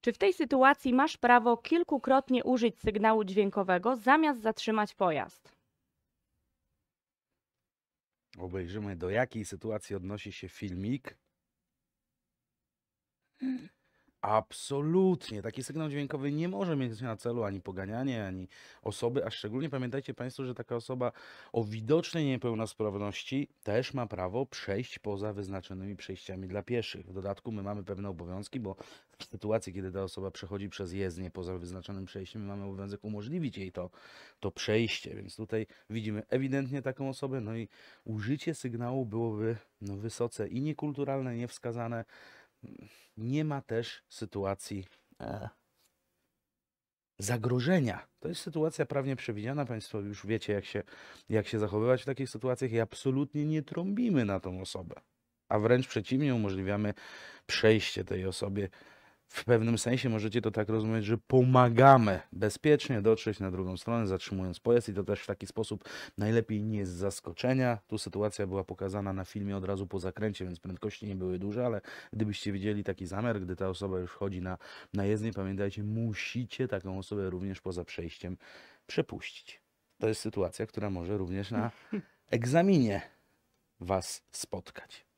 Czy w tej sytuacji masz prawo kilkukrotnie użyć sygnału dźwiękowego zamiast zatrzymać pojazd? Obejrzymy, do jakiej sytuacji odnosi się filmik. Hmm. Absolutnie. Taki sygnał dźwiękowy nie może mieć na celu ani poganianie, ani osoby, a szczególnie pamiętajcie Państwo, że taka osoba o widocznej niepełnosprawności też ma prawo przejść poza wyznaczonymi przejściami dla pieszych. W dodatku my mamy pewne obowiązki, bo w sytuacji, kiedy ta osoba przechodzi przez jezdnię poza wyznaczonym przejściem, mamy obowiązek umożliwić jej to, to przejście. Więc tutaj widzimy ewidentnie taką osobę, no i użycie sygnału byłoby no, wysoce i niekulturalne, niewskazane, nie ma też sytuacji e, zagrożenia. To jest sytuacja prawnie przewidziana. Państwo już wiecie, jak się, jak się zachowywać w takich sytuacjach i absolutnie nie trąbimy na tą osobę, a wręcz przeciwnie, umożliwiamy przejście tej osobie w pewnym sensie możecie to tak rozumieć, że pomagamy bezpiecznie dotrzeć na drugą stronę, zatrzymując pojazd i to też w taki sposób najlepiej nie z zaskoczenia. Tu sytuacja była pokazana na filmie od razu po zakręcie, więc prędkości nie były duże, ale gdybyście widzieli taki zamiar, gdy ta osoba już chodzi na, na jezdnię, pamiętajcie, musicie taką osobę również poza przejściem przepuścić. To jest sytuacja, która może również na egzaminie Was spotkać.